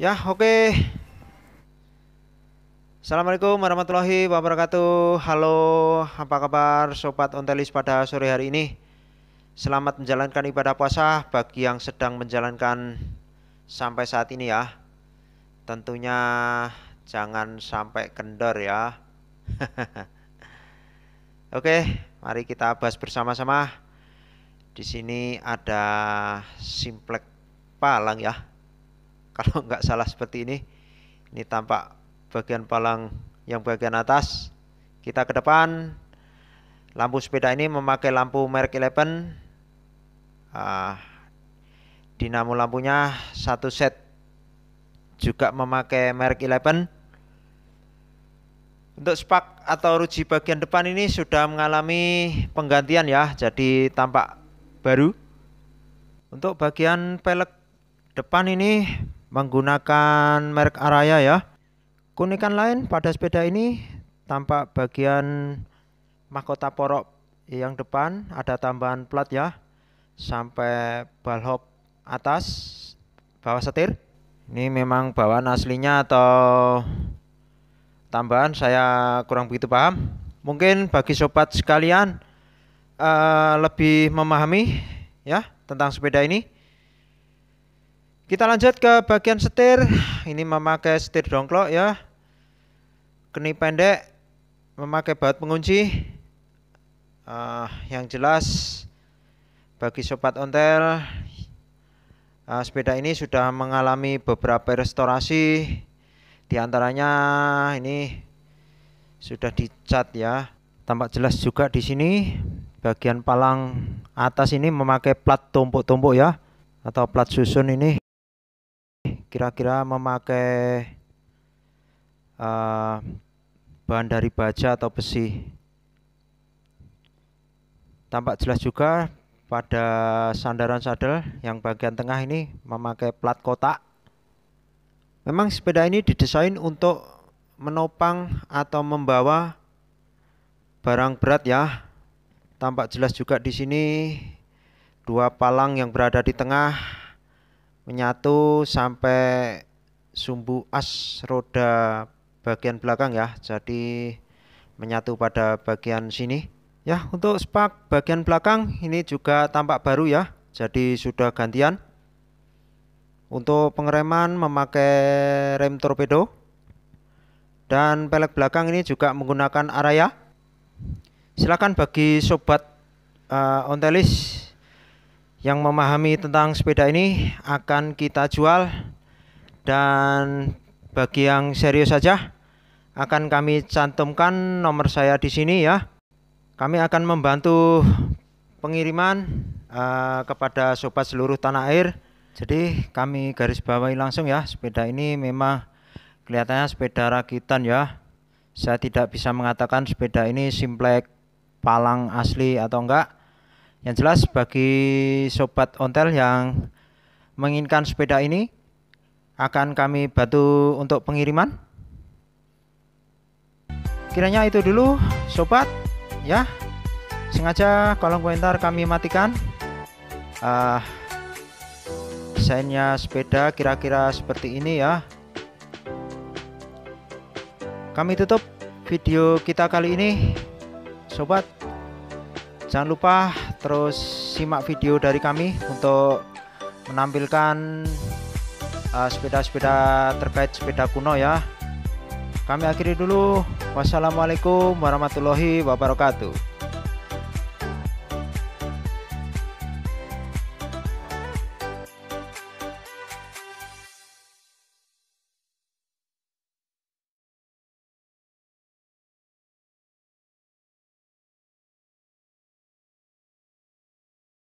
Ya, oke. Okay. Assalamualaikum warahmatullahi wabarakatuh. Halo, apa kabar sobat Ontelis pada sore hari ini? Selamat menjalankan ibadah puasa bagi yang sedang menjalankan sampai saat ini ya. Tentunya jangan sampai kendor ya. Oke, mari kita bahas bersama-sama. Di sini ada simplek palang ya kalau nggak salah seperti ini ini tampak bagian palang yang bagian atas kita ke depan lampu sepeda ini memakai lampu merek 11 ah, dinamo lampunya satu set juga memakai merek 11 untuk spak atau ruji bagian depan ini sudah mengalami penggantian ya jadi tampak baru untuk bagian pelek depan ini menggunakan merek Araya ya. Keunikan lain pada sepeda ini tampak bagian mahkota porok yang depan ada tambahan plat ya sampai balhop atas bawah setir. Ini memang bawaan aslinya atau tambahan saya kurang begitu paham. Mungkin bagi sobat sekalian uh, lebih memahami ya tentang sepeda ini kita lanjut ke bagian setir. Ini memakai setir dongklok ya. Keni pendek memakai baut pengunci. Uh, yang jelas bagi sobat ontel uh, sepeda ini sudah mengalami beberapa restorasi diantaranya ini sudah dicat ya tampak jelas juga di sini bagian palang atas ini memakai plat tumpuk-tumpuk ya atau plat susun ini kira-kira memakai uh, bahan dari baja atau besi. Tampak jelas juga pada sandaran sadel yang bagian tengah ini memakai plat kotak. Memang sepeda ini didesain untuk menopang atau membawa barang berat ya. Tampak jelas juga di sini dua palang yang berada di tengah menyatu sampai sumbu as roda bagian belakang ya jadi menyatu pada bagian sini ya untuk spak bagian belakang ini juga tampak baru ya jadi sudah gantian untuk pengereman memakai rem torpedo dan pelek belakang ini juga menggunakan araya silakan bagi sobat uh, ontelis yang memahami tentang sepeda ini akan kita jual dan bagi yang serius saja akan kami cantumkan nomor saya di sini ya. Kami akan membantu pengiriman uh, kepada sobat seluruh tanah air. Jadi kami garis bawahi langsung ya, sepeda ini memang kelihatannya sepeda rakitan ya. Saya tidak bisa mengatakan sepeda ini simplek palang asli atau enggak yang jelas bagi sobat ontel yang menginginkan sepeda ini akan kami bantu untuk pengiriman. Kiranya itu dulu sobat ya. Sengaja kolom komentar kami matikan. Uh, desainnya sepeda kira-kira seperti ini ya. Kami tutup video kita kali ini. Sobat, jangan lupa terus simak video dari kami untuk menampilkan uh, sepeda-sepeda uh, terkait sepeda kuno ya kami akhiri dulu wassalamualaikum warahmatullahi wabarakatuh